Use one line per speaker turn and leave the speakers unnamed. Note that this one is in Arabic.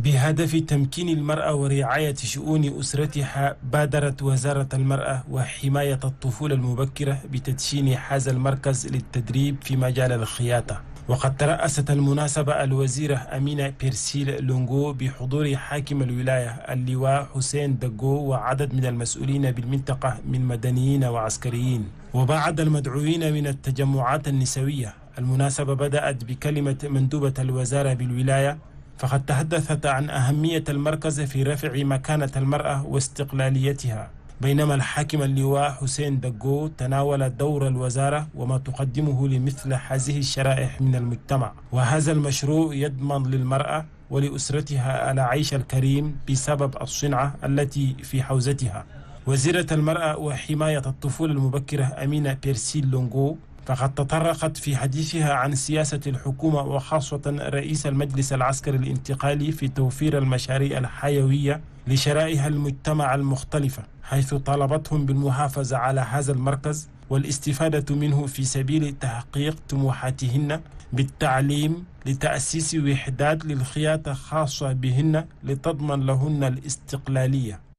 بهدف تمكين المرأة ورعاية شؤون أسرتها بادرت وزارة المرأة وحماية الطفولة المبكرة بتدشين هذا المركز للتدريب في مجال الخياطة وقد ترأست المناسبة الوزيرة أمينة بيرسيل لونغو بحضور حاكم الولاية اللواء حسين دقو وعدد من المسؤولين بالمنطقة من مدنيين وعسكريين وبعد المدعوين من التجمعات النسوية المناسبة بدأت بكلمة مندوبة الوزارة بالولاية فقد تحدثت عن أهمية المركز في رفع مكانة المرأة واستقلاليتها بينما الحاكم اللواء حسين دقو تناول دور الوزارة وما تقدمه لمثل هذه الشرائح من المجتمع وهذا المشروع يضمن للمرأة ولأسرتها العيش الكريم بسبب الصنعة التي في حوزتها وزيرة المرأة وحماية الطفولة المبكرة أمينة بيرسيل لونغو فقد تطرقت في حديثها عن سياسة الحكومة وخاصة رئيس المجلس العسكري الانتقالي في توفير المشاريع الحيوية لشرائح المجتمع المختلفة حيث طالبتهم بالمحافظة على هذا المركز والاستفادة منه في سبيل تحقيق طموحاتهن بالتعليم لتأسيس وحدات للخياطة خاصة بهن لتضمن لهن الاستقلالية